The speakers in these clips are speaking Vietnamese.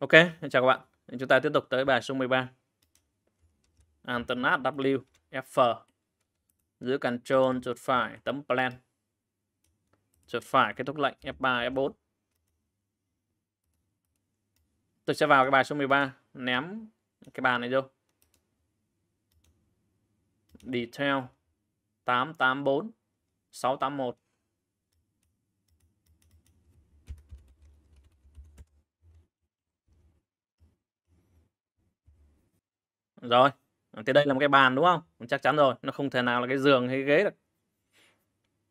Ok, chào các bạn. Chúng ta tiếp tục tới bài số 13. Antonat W F giữ control chuột phải tấm plan. Chuột phải kết thúc lệnh F3 F4. Tôi sẽ vào cái bài số 13 ném cái bàn này vô. Detail 884 681 rồi thì đây là một cái bàn đúng không chắc chắn rồi nó không thể nào là cái giường hay cái ghế được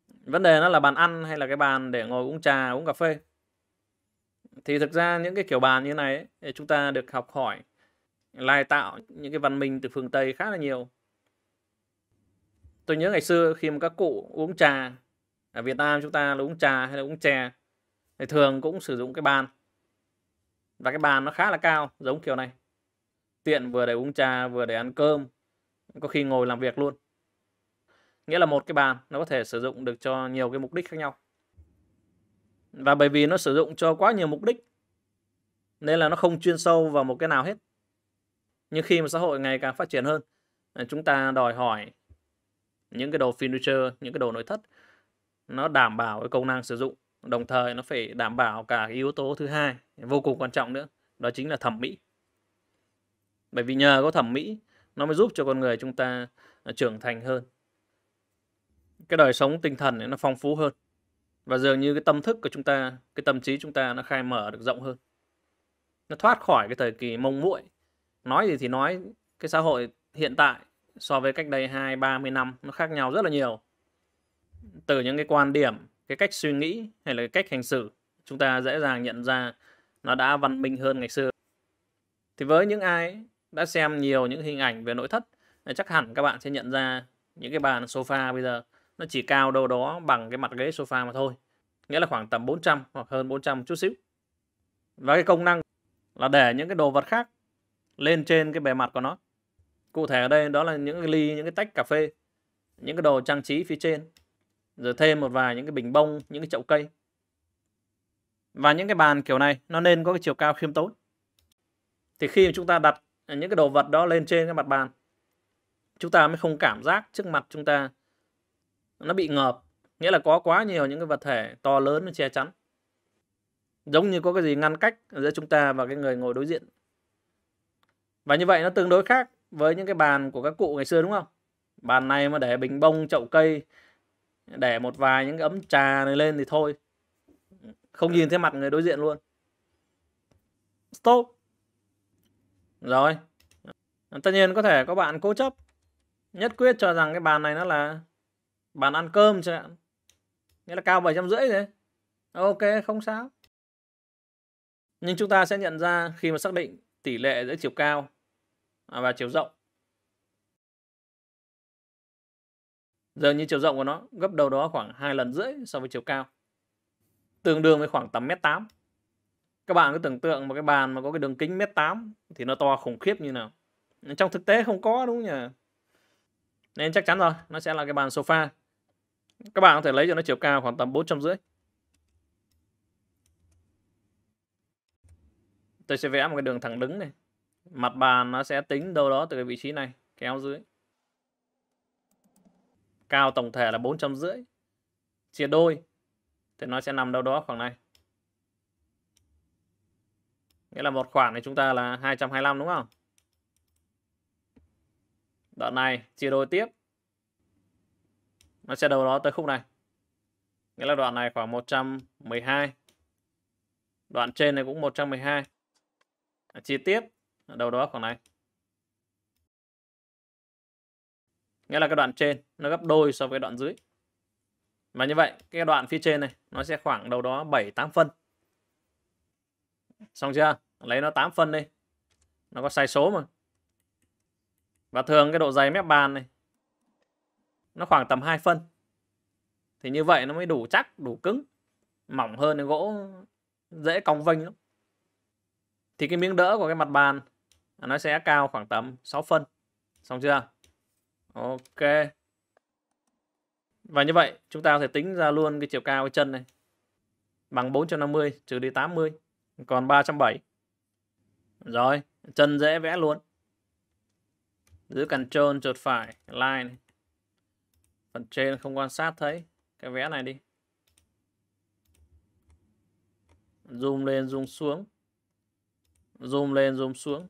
vấn đề nó là bàn ăn hay là cái bàn để ngồi uống trà uống cà phê thì thực ra những cái kiểu bàn như này ấy, chúng ta được học hỏi lai tạo những cái văn minh từ phương tây khá là nhiều tôi nhớ ngày xưa khi mà các cụ uống trà ở Việt Nam chúng ta là uống trà hay là uống chè thì thường cũng sử dụng cái bàn và cái bàn nó khá là cao giống kiểu này tiện vừa để uống trà vừa để ăn cơm có khi ngồi làm việc luôn nghĩa là một cái bàn nó có thể sử dụng được cho nhiều cái mục đích khác nhau và bởi vì nó sử dụng cho quá nhiều mục đích nên là nó không chuyên sâu vào một cái nào hết nhưng khi mà xã hội ngày càng phát triển hơn à, chúng ta đòi hỏi những cái đồ furniture những cái đồ nội thất nó đảm bảo cái công năng sử dụng đồng thời nó phải đảm bảo cả cái yếu tố thứ hai vô cùng quan trọng nữa đó chính là thẩm mỹ bởi vì nhờ có thẩm mỹ nó mới giúp cho con người chúng ta à, trưởng thành hơn cái đời sống tinh thần ấy, nó phong phú hơn và dường như cái tâm thức của chúng ta cái tâm trí chúng ta nó khai mở được rộng hơn nó thoát khỏi cái thời kỳ mông muội nói gì thì nói cái xã hội hiện tại so với cách đây hai ba mươi năm nó khác nhau rất là nhiều từ những cái quan điểm cái cách suy nghĩ hay là cái cách hành xử chúng ta dễ dàng nhận ra nó đã văn minh hơn ngày xưa thì với những ai đã xem nhiều những hình ảnh về nội thất chắc hẳn các bạn sẽ nhận ra những cái bàn sofa bây giờ nó chỉ cao đâu đó bằng cái mặt ghế sofa mà thôi nghĩa là khoảng tầm 400 hoặc hơn 400 chút xíu và cái công năng là để những cái đồ vật khác lên trên cái bề mặt của nó cụ thể ở đây đó là những cái ly những cái tách cà phê những cái đồ trang trí phía trên rồi thêm một vài những cái bình bông những cái chậu cây và những cái bàn kiểu này nó nên có cái chiều cao khiêm tốn thì khi mà chúng ta đặt những cái đồ vật đó lên trên cái mặt bàn chúng ta mới không cảm giác trước mặt chúng ta nó bị ngợp nghĩa là có quá nhiều những cái vật thể to lớn nó che chắn giống như có cái gì ngăn cách giữa chúng ta và cái người ngồi đối diện và như vậy nó tương đối khác với những cái bàn của các cụ ngày xưa đúng không bàn này mà để bình bông chậu cây để một vài những cái ấm trà này lên thì thôi không nhìn thấy mặt người đối diện luôn stop rồi. Tất nhiên có thể có bạn cố chấp nhất quyết cho rằng cái bàn này nó là bàn ăn cơm chẳng ạ? Nghĩa là cao 750 đấy. Ok, không sao. Nhưng chúng ta sẽ nhận ra khi mà xác định tỷ lệ giữa chiều cao à, và chiều rộng. Giờ như chiều rộng của nó gấp đầu đó khoảng 2 lần rưỡi so với chiều cao. Tương đương với khoảng tầm mét 8 các bạn cứ tưởng tượng một cái bàn mà có cái đường kính mét tám thì nó to khủng khiếp như nào trong thực tế không có đúng không nhỉ nên chắc chắn rồi nó sẽ là cái bàn sofa các bạn có thể lấy cho nó chiều cao khoảng tầm bốn trăm rưỡi tôi sẽ vẽ một cái đường thẳng đứng này mặt bàn nó sẽ tính đâu đó từ cái vị trí này kéo dưới cao tổng thể là bốn trăm rưỡi chia đôi thì nó sẽ nằm đâu đó khoảng này Nghĩa là một khoản này chúng ta là 225 đúng không? Đoạn này chia đôi tiếp. Nó sẽ đầu đó tới khúc này. Nghĩa là đoạn này khoảng 112. Đoạn trên này cũng 112. Chia tiếp đầu đó khoảng này. Nghĩa là cái đoạn trên nó gấp đôi so với đoạn dưới. Và như vậy, cái đoạn phía trên này nó sẽ khoảng đầu đó 7 8 phân xong chưa lấy nó 8 phân đi nó có sai số mà và thường cái độ dày mép bàn này nó khoảng tầm 2 phân thì như vậy nó mới đủ chắc đủ cứng mỏng hơn cái gỗ dễ cong vênh lắm thì cái miếng đỡ của cái mặt bàn à, nó sẽ cao khoảng tầm 6 phân xong chưa ok và như vậy chúng ta có thể tính ra luôn cái chiều cao cái chân này bằng 450 trừ đi 80 còn 370 rồi chân dễ vẽ luôn giữ control chuột phải line phần trên không quan sát thấy cái vẽ này đi zoom lên zoom xuống zoom lên zoom xuống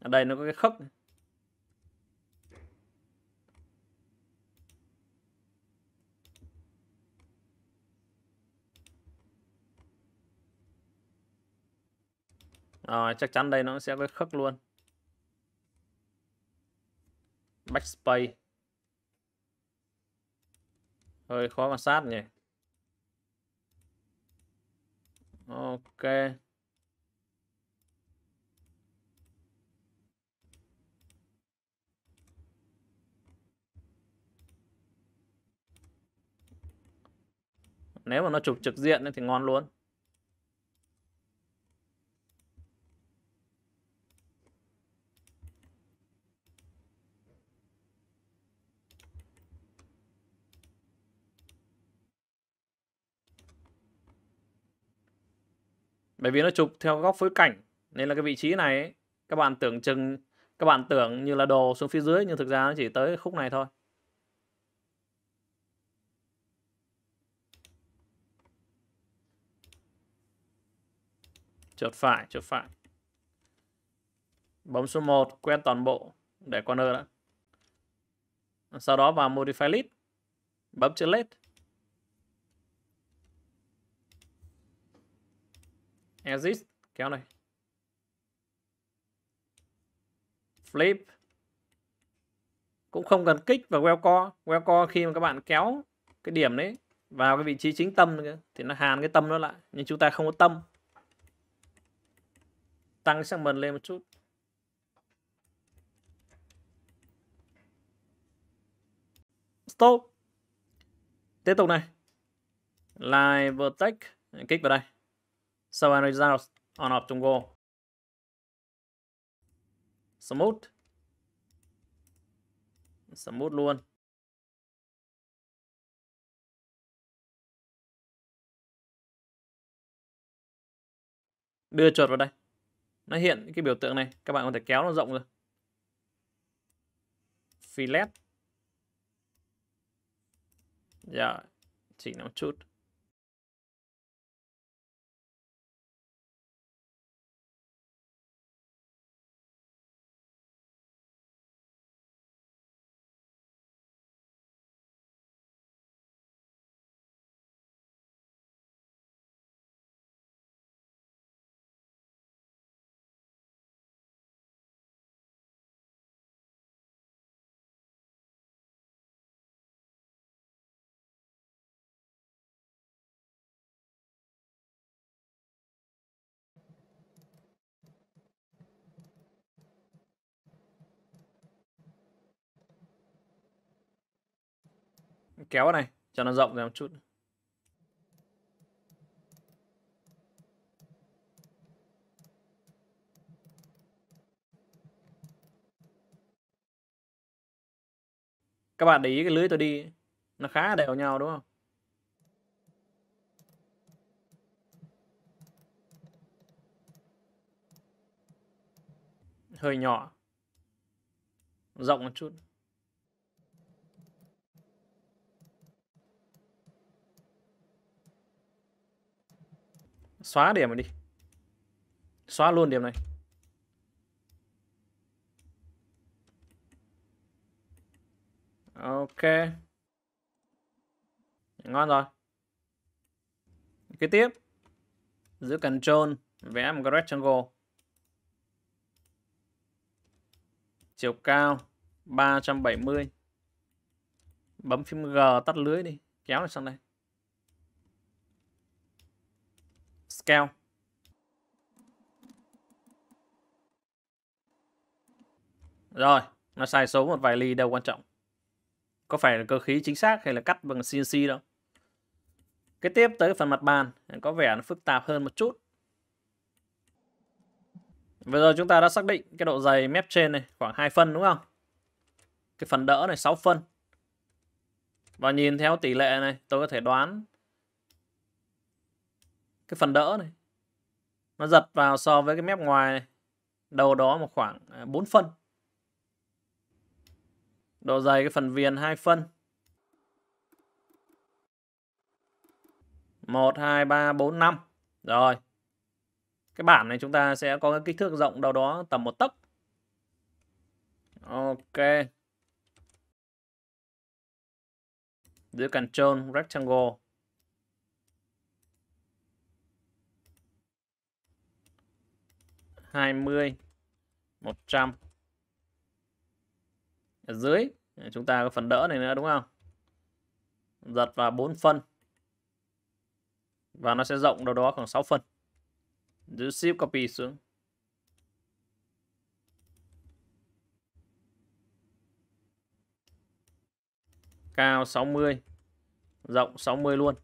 ở đây nó có cái khớp này. Rồi, ờ, chắc chắn đây nó sẽ có khắc luôn. Backspace. Hơi khó quan sát nhỉ. Ok. Nếu mà nó chụp trực diện thì ngon luôn. bởi vì nó chụp theo góc phối cảnh nên là cái vị trí này ấy, các bạn tưởng chừng các bạn tưởng như là đồ xuống phía dưới nhưng thực ra nó chỉ tới khúc này thôi chuột phải chuột phải bấm số 1 quen toàn bộ để con nơ đã sau đó vào modify list bấm chữ list exit kéo này flip cũng không cần kích vào Wellcore Wellcore khi mà các bạn kéo cái điểm đấy vào cái vị trí chính tâm thì nó hàn cái tâm nó lại nhưng chúng ta không có tâm tăng cái segment lên một chút stop tiếp tục này live vertex kích vào đây sau anh ra on up tung go smooth smooth luôn đưa chuột vào đây nó hiện cái biểu tượng này các bạn có thể kéo nó rộng rồi fillet dạ yeah. chỉnh nó một chút kéo này cho nó rộng ra một chút các bạn để ý cái lưới tôi đi nó khá đều nhau đúng không hơi nhỏ rộng một chút Xóa điểm này đi Xóa luôn điểm này Ok Ngon rồi Kế tiếp Giữ Control Vẽ một cái rectangle Chiều cao 370 Bấm phím G tắt lưới đi Kéo này sang đây scale rồi nó sai số một vài ly đâu quan trọng có phải là cơ khí chính xác hay là cắt bằng CNC đâu cái tiếp tới phần mặt bàn có vẻ nó phức tạp hơn một chút bây giờ chúng ta đã xác định cái độ dày mép trên này khoảng 2 phân đúng không? Cái phần đỡ này 6 phân. Và nhìn theo tỷ lệ này tôi có thể đoán cái phần đỡ này nó giật vào so với cái mép ngoài này đâu đó một khoảng 4 à, phân độ dày cái phần viền 2 phân 1, 2, 3, 4, 5 rồi cái bản này chúng ta sẽ có cái kích thước rộng đâu đó tầm một tấc ok giữ control rectangle 20 100 ở dưới chúng ta có phần đỡ này nữa đúng không giật vào 4 phân và nó sẽ rộng đâu đó khoảng 6 phân giữ ship copy xuống cao 60 rộng 60 luôn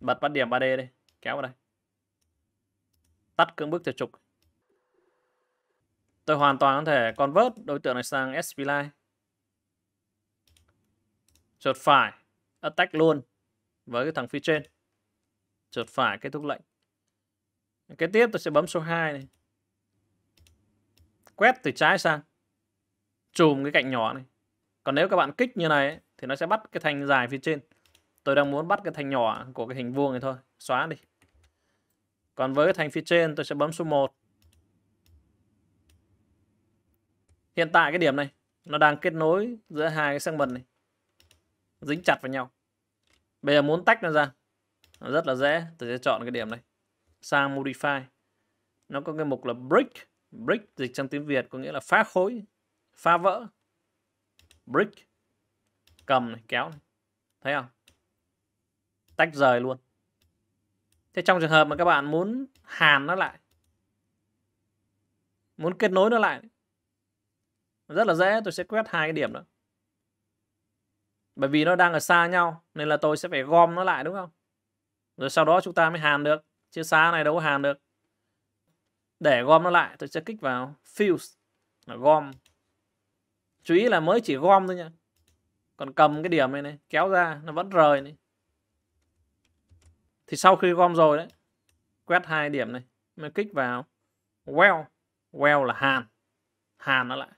bật bắt điểm 3D đây kéo vào đây tắt cưỡng bức tuyệt trục tôi hoàn toàn có thể convert đối tượng này sang spline, line chuột phải attack luôn với cái thằng phía trên chuột phải kết thúc lệnh kế tiếp tôi sẽ bấm số 2 này quét từ trái sang chùm cái cạnh nhỏ này còn nếu các bạn kích như này thì nó sẽ bắt cái thanh dài phía trên tôi đang muốn bắt cái thanh nhỏ của cái hình vuông này thôi xóa đi còn với cái thành phía trên tôi sẽ bấm số 1. Hiện tại cái điểm này nó đang kết nối giữa hai cái segment này. Dính chặt vào nhau. Bây giờ muốn tách nó ra nó rất là dễ. Tôi sẽ chọn cái điểm này. Sang Modify. Nó có cái mục là Break. Break dịch trong tiếng Việt có nghĩa là phá khối, phá vỡ. Break. Cầm này, kéo này. Thấy không? Tách rời luôn. Thế trong trường hợp mà các bạn muốn hàn nó lại Muốn kết nối nó lại Rất là dễ tôi sẽ quét hai cái điểm đó Bởi vì nó đang ở xa nhau Nên là tôi sẽ phải gom nó lại đúng không Rồi sau đó chúng ta mới hàn được Chứ xa này đâu có hàn được Để gom nó lại tôi sẽ kích vào Fuse là Gom Chú ý là mới chỉ gom thôi nha Còn cầm cái điểm này này Kéo ra nó vẫn rời này thì sau khi gom rồi đấy quét hai điểm này mình kích vào well well là hàn hàn nó lại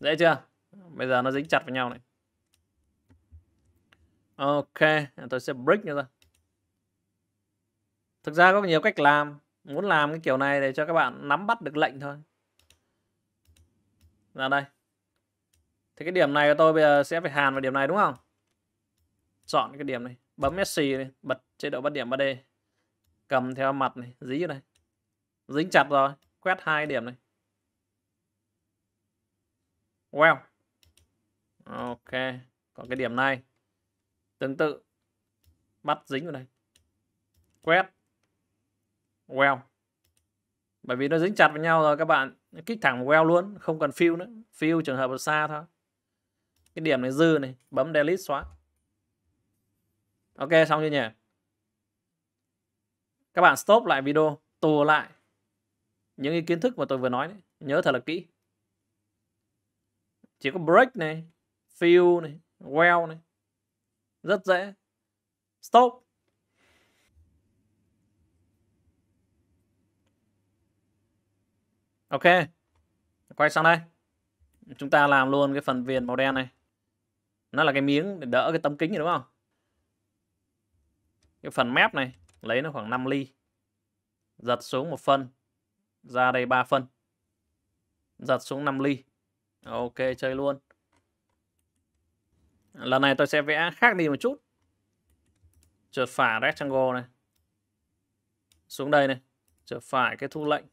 dễ chưa bây giờ nó dính chặt vào nhau này ok tôi sẽ break như ra thực ra có nhiều cách làm muốn làm cái kiểu này để cho các bạn nắm bắt được lệnh thôi ra đây thì cái điểm này của tôi bây giờ sẽ phải hàn vào điểm này đúng không chọn cái điểm này bấm Messi này, bật chế độ bắt điểm 3D cầm theo mặt này dí đây dính chặt rồi quét hai điểm này wow ok còn cái điểm này tương tự bắt dính vào đây quét wow bởi vì nó dính chặt vào nhau rồi các bạn kích thẳng wow luôn không cần fill nữa fill trường hợp là xa thôi cái điểm này dư này bấm delete xóa ok xong chưa nhỉ các bạn stop lại video tua lại những cái kiến thức mà tôi vừa nói đấy. nhớ thật là kỹ chỉ có break này fill này well này rất dễ stop ok quay sang đây chúng ta làm luôn cái phần viền màu đen này nó là cái miếng để đỡ cái tấm kính này đúng không cái phần mép này lấy nó khoảng 5 ly giật xuống một phân ra đây 3 phân giật xuống 5 ly ok chơi luôn lần này tôi sẽ vẽ khác đi một chút trượt phải rectangle này xuống đây này trượt phải cái thu lệnh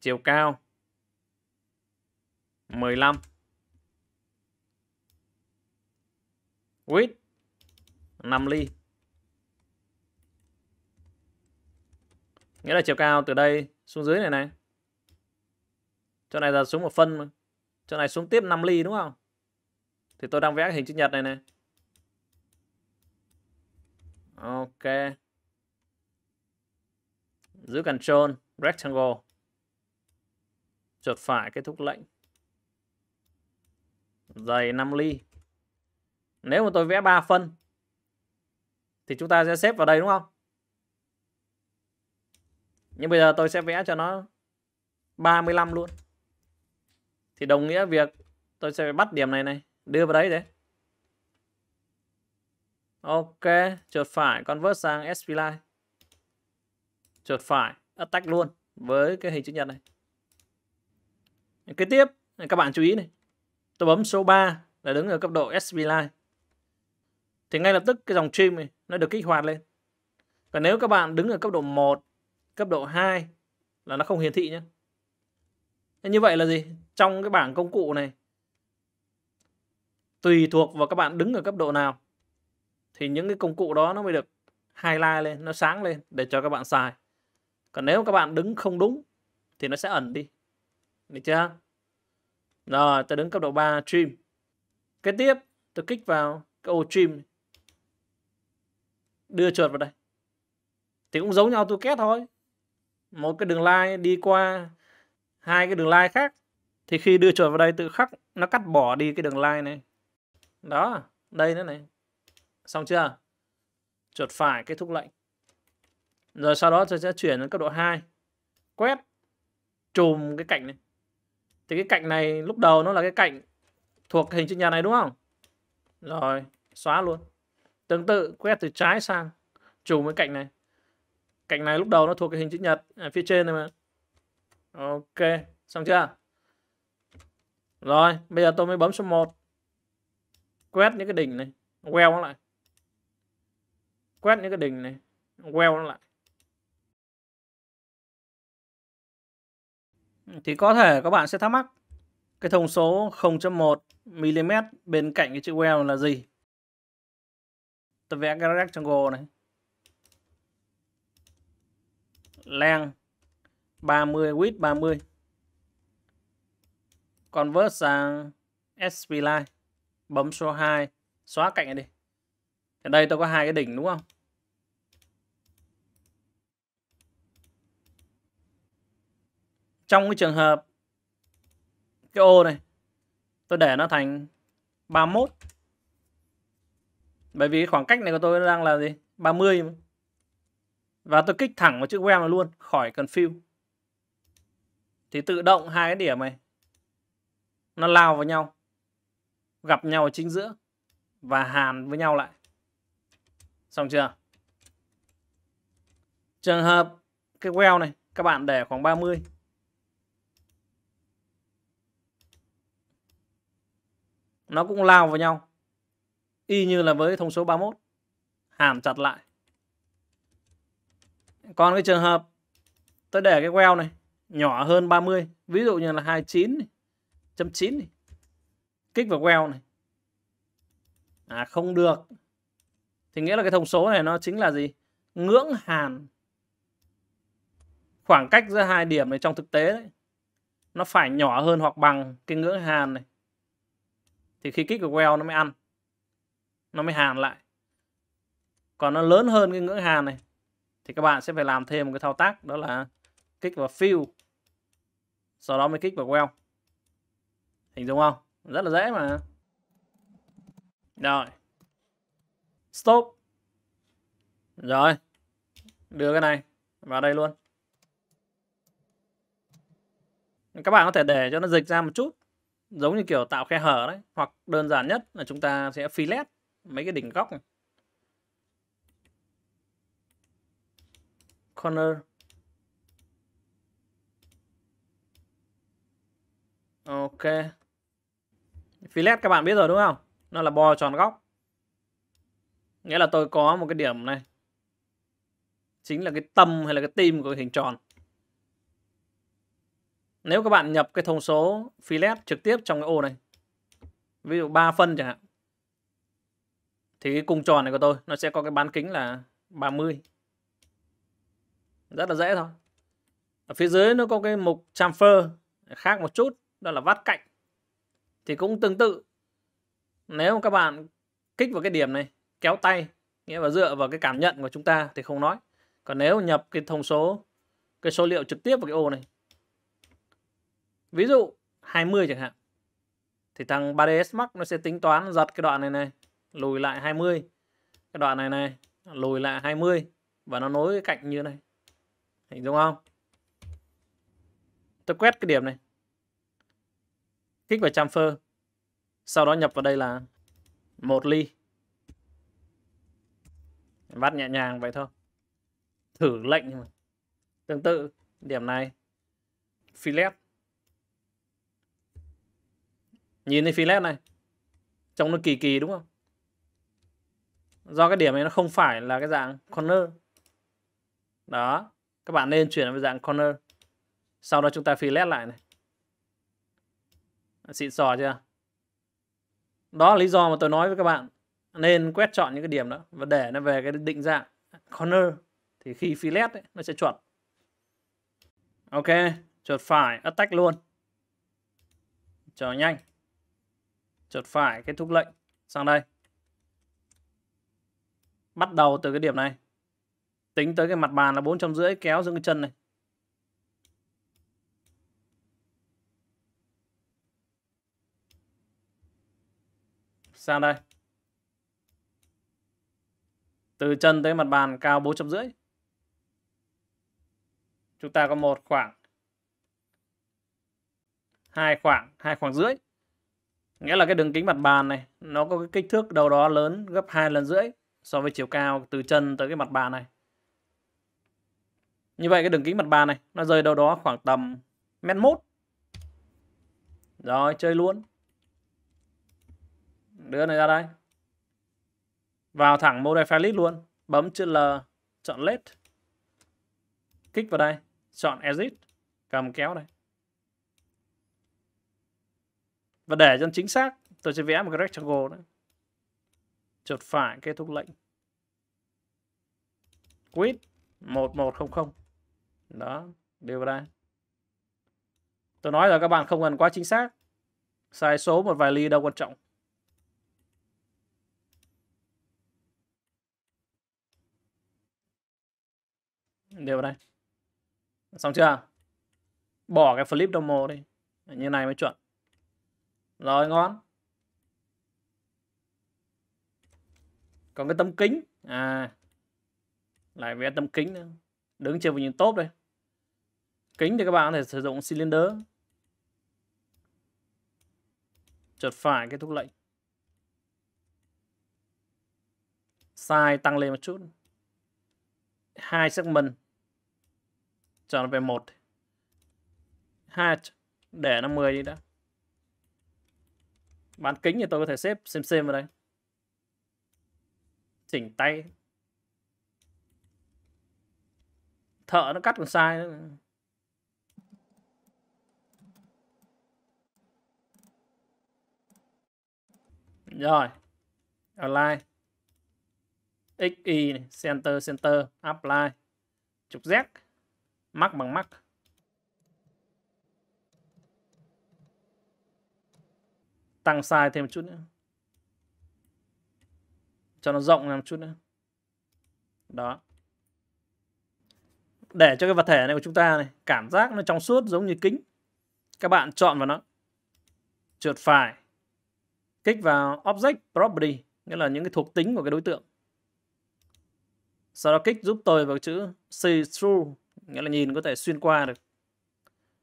chiều cao 15 with 5 ly nghĩa là chiều cao từ đây xuống dưới này này chỗ này là xuống một phân chỗ này xuống tiếp 5 ly đúng không thì tôi đang vẽ hình chữ nhật này này ok giữ control rectangle chuột phải kết thúc lệnh dày 5 ly nếu mà tôi vẽ 3 phân thì chúng ta sẽ xếp vào đây đúng không nhưng bây giờ tôi sẽ vẽ cho nó 35 luôn thì đồng nghĩa việc tôi sẽ bắt điểm này này đưa vào đấy đấy ok chuột phải convert sang SP chuột phải attack luôn với cái hình chữ nhật này kế tiếp các bạn chú ý này tôi bấm số 3 là đứng ở cấp độ SP thì ngay lập tức cái dòng stream này nó được kích hoạt lên. Còn nếu các bạn đứng ở cấp độ 1, cấp độ 2 là nó không hiển thị nhé. Như vậy là gì? Trong cái bảng công cụ này tùy thuộc vào các bạn đứng ở cấp độ nào thì những cái công cụ đó nó mới được highlight lên, nó sáng lên để cho các bạn xài. Còn nếu các bạn đứng không đúng thì nó sẽ ẩn đi. Được chưa? Rồi, tôi đứng cấp độ 3 stream. Cái tiếp, tôi kích vào cái ô trim đưa chuột vào đây thì cũng giống nhau tôi AutoCAD thôi một cái đường line đi qua hai cái đường line khác thì khi đưa chuột vào đây tự khắc nó cắt bỏ đi cái đường line này đó đây nữa này xong chưa chuột phải kết thúc lệnh rồi sau đó tôi sẽ chuyển đến cấp độ 2 quét trùm cái cạnh này thì cái cạnh này lúc đầu nó là cái cạnh thuộc hình chữ nhật này đúng không rồi xóa luôn Tương tự quét từ trái sang trùng với cạnh này. Cạnh này lúc đầu nó thuộc cái hình chữ nhật à, phía trên này mà. Ok, xong chưa? Rồi, bây giờ tôi mới bấm số 1. Quét những cái đỉnh này, queo nó lại. Quét những cái đỉnh này, queo nó lại. Thì có thể các bạn sẽ thắc mắc cái thông số 0.1 mm bên cạnh cái chữ well là gì? tôi vẽ cái rectangle này len 30 width 30 convert sang spline, bấm số 2 xóa cạnh này đi ở đây tôi có hai cái đỉnh đúng không trong cái trường hợp cái ô này tôi để nó thành 31 bởi vì khoảng cách này của tôi đang là gì? 30 Và tôi kích thẳng vào chữ web này luôn Khỏi cần fill Thì tự động hai cái điểm này Nó lao vào nhau Gặp nhau ở chính giữa Và hàn với nhau lại Xong chưa Trường hợp cái well này các bạn để khoảng 30 Nó cũng lao vào nhau y như là với thông số 31 hàm chặt lại còn cái trường hợp tôi để cái well này nhỏ hơn 30 ví dụ như là 29 này, chấm 9 này. kích vào well này à không được thì nghĩa là cái thông số này nó chính là gì ngưỡng hàn khoảng cách giữa hai điểm này trong thực tế đấy nó phải nhỏ hơn hoặc bằng cái ngưỡng hàn này thì khi kích vào well nó mới ăn nó mới hàn lại còn nó lớn hơn cái ngưỡng hàn này thì các bạn sẽ phải làm thêm một cái thao tác đó là kích vào fill sau đó mới kích vào well hình dung không rất là dễ mà rồi stop rồi đưa cái này vào đây luôn các bạn có thể để cho nó dịch ra một chút giống như kiểu tạo khe hở đấy hoặc đơn giản nhất là chúng ta sẽ fillet mấy cái đỉnh góc này. corner ok fillet các bạn biết rồi đúng không nó là bo tròn góc nghĩa là tôi có một cái điểm này chính là cái tâm hay là cái tim của hình tròn nếu các bạn nhập cái thông số fillet trực tiếp trong cái ô này ví dụ 3 phân chẳng hạn thì cái cung tròn này của tôi nó sẽ có cái bán kính là 30 rất là dễ thôi ở phía dưới nó có cái mục chamfer khác một chút đó là vát cạnh thì cũng tương tự nếu mà các bạn kích vào cái điểm này kéo tay nghĩa là dựa vào cái cảm nhận của chúng ta thì không nói còn nếu nhập cái thông số cái số liệu trực tiếp vào cái ô này ví dụ 20 chẳng hạn thì thằng 3ds max nó sẽ tính toán giật cái đoạn này này lùi lại 20 cái đoạn này này lùi lại 20 và nó nối cái cạnh như này hình dung không tôi quét cái điểm này kích vào chamfer sau đó nhập vào đây là một ly vắt nhẹ nhàng vậy thôi thử lệnh mà. tương tự điểm này fillet nhìn thấy fillet này trông nó kỳ kỳ đúng không do cái điểm này nó không phải là cái dạng corner đó các bạn nên chuyển về dạng corner sau đó chúng ta fillet lại này xịn sò chưa đó là lý do mà tôi nói với các bạn nên quét chọn những cái điểm đó và để nó về cái định dạng corner thì khi fillet ấy, nó sẽ chuẩn ok chuột phải attack luôn cho nhanh chuột phải kết thúc lệnh sang đây bắt đầu từ cái điểm này tính tới cái mặt bàn là bốn trăm rưỡi kéo giữa cái chân này sang đây từ chân tới mặt bàn cao bốn trăm rưỡi chúng ta có một khoảng hai khoảng hai khoảng rưỡi nghĩa là cái đường kính mặt bàn này nó có cái kích thước đâu đó lớn gấp hai lần rưỡi so với chiều cao từ chân tới cái mặt bàn này. Như vậy cái đường kính mặt bàn này nó rơi đâu đó khoảng tầm mét mốt. Rồi chơi luôn. Đưa này ra đây. Vào thẳng modify list luôn. Bấm chữ L, chọn led. Kích vào đây, chọn exit, cầm kéo đây Và để cho chính xác, tôi sẽ vẽ một cái rectangle nữa chuột phải kết thúc lệnh quit 1100 đó đều ra tôi nói là các bạn không cần quá chính xác sai số một vài ly đâu quan trọng đều vào đây xong chưa bỏ cái flip domo đi như này mới chuẩn rồi ngon còn cái tấm kính à lại vẽ tấm kính nữa đứng trên một nhìn tốt đây kính thì các bạn có thể sử dụng cylinder chuột phải kết thúc lệnh size tăng lên một chút hai segment chọn về một hai để nó 10 đi đã bán kính thì tôi có thể xếp xem xem vào đây chỉnh tay thợ nó cắt còn sai nữa rồi apply xy này, center center apply trục z mắc bằng mắc tăng size thêm một chút nữa cho nó rộng làm chút nữa đó để cho cái vật thể này của chúng ta này cảm giác nó trong suốt giống như kính các bạn chọn vào nó trượt phải kích vào object property nghĩa là những cái thuộc tính của cái đối tượng sau đó kích giúp tôi vào chữ see through nghĩa là nhìn có thể xuyên qua được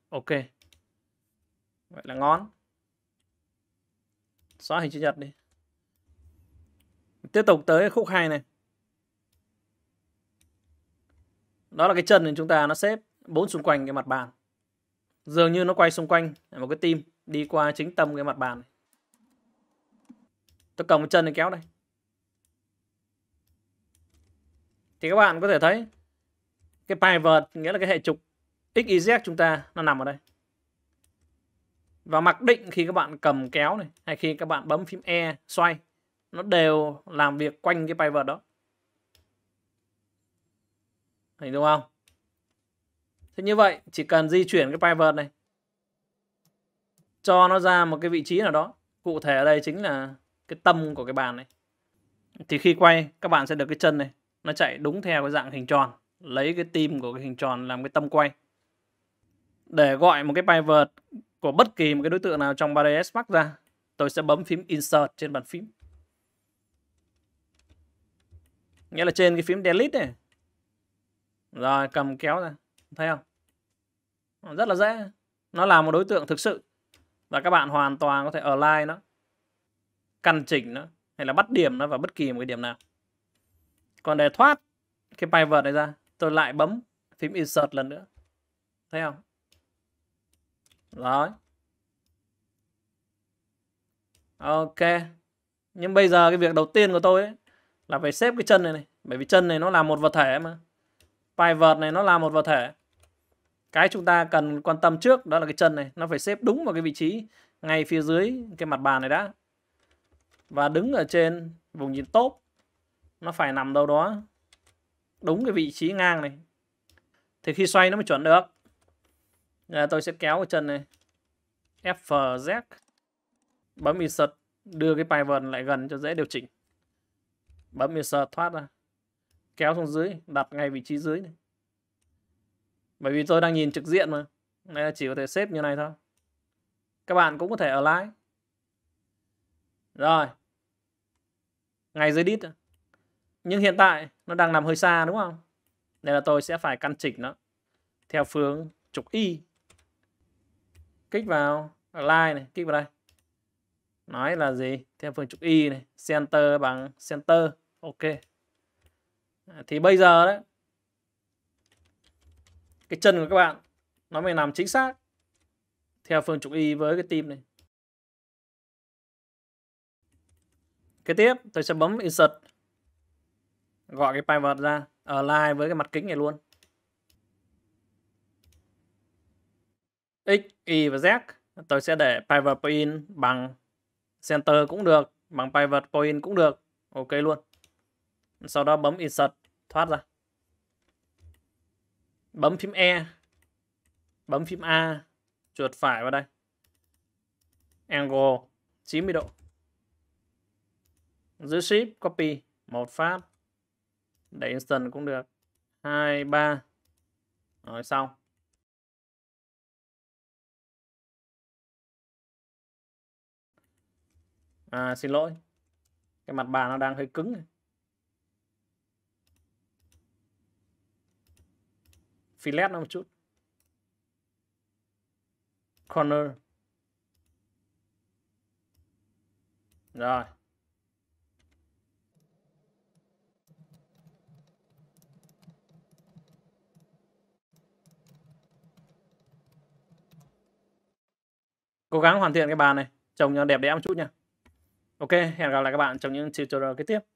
ok vậy là ngon xóa hình chữ nhật đi Tiếp tục tới khúc 2 này. Đó là cái chân thì chúng ta nó xếp bốn xung quanh cái mặt bàn. Dường như nó quay xung quanh một cái tim đi qua chính tâm cái mặt bàn. Tôi cầm cái chân này kéo đây. Thì các bạn có thể thấy cái pivot nghĩa là cái hệ trục xyz chúng ta nó nằm ở đây. Và mặc định khi các bạn cầm kéo này hay khi các bạn bấm phím E xoay nó đều làm việc quanh cái pivot đó hình đúng không thế như vậy chỉ cần di chuyển cái pivot này cho nó ra một cái vị trí nào đó cụ thể ở đây chính là cái tâm của cái bàn này thì khi quay các bạn sẽ được cái chân này nó chạy đúng theo cái dạng hình tròn lấy cái tim của cái hình tròn làm cái tâm quay để gọi một cái pivot của bất kỳ một cái đối tượng nào trong 3ds Max ra tôi sẽ bấm phím insert trên bàn phím nghĩa là trên cái phím delete này rồi cầm kéo ra thấy không rất là dễ nó là một đối tượng thực sự và các bạn hoàn toàn có thể align nó căn chỉnh nó hay là bắt điểm nó vào bất kỳ một cái điểm nào còn để thoát cái pivot này ra tôi lại bấm phím insert lần nữa thấy không rồi ok nhưng bây giờ cái việc đầu tiên của tôi ấy, là phải xếp cái chân này này bởi vì chân này nó là một vật thể mà pivot này nó là một vật thể cái chúng ta cần quan tâm trước đó là cái chân này nó phải xếp đúng vào cái vị trí ngay phía dưới cái mặt bàn này đã và đứng ở trên vùng nhìn tốt nó phải nằm đâu đó đúng cái vị trí ngang này thì khi xoay nó mới chuẩn được à, tôi sẽ kéo cái chân này FZ bấm insert đưa cái pivot lại gần cho dễ điều chỉnh bấm insert thoát ra kéo xuống dưới đặt ngay vị trí dưới này bởi vì tôi đang nhìn trực diện mà nên là chỉ có thể xếp như này thôi các bạn cũng có thể ở lại rồi ngay dưới đít nhưng hiện tại nó đang nằm hơi xa đúng không nên là tôi sẽ phải căn chỉnh nó theo phương trục y kích vào line này kích vào đây nói là gì theo phương trục y này center bằng center ok à, thì bây giờ đấy cái chân của các bạn nó mới nằm chính xác theo phương trục y với cái tim này kế tiếp tôi sẽ bấm insert gọi cái pivot ra ở line với cái mặt kính này luôn x y và z tôi sẽ để pivot point bằng center cũng được bằng pivot point cũng được ok luôn sau đó bấm insert thoát ra bấm phím E bấm phím A chuột phải vào đây angle 90 độ giữ ship copy một phát để instant cũng được hai ba rồi xong à xin lỗi cái mặt bàn nó đang hơi cứng này. fillet nó một chút corner rồi cố gắng hoàn thiện cái bàn này trông cho đẹp đẽ một chút nha ok hẹn gặp lại các bạn trong những tutorial kế tiếp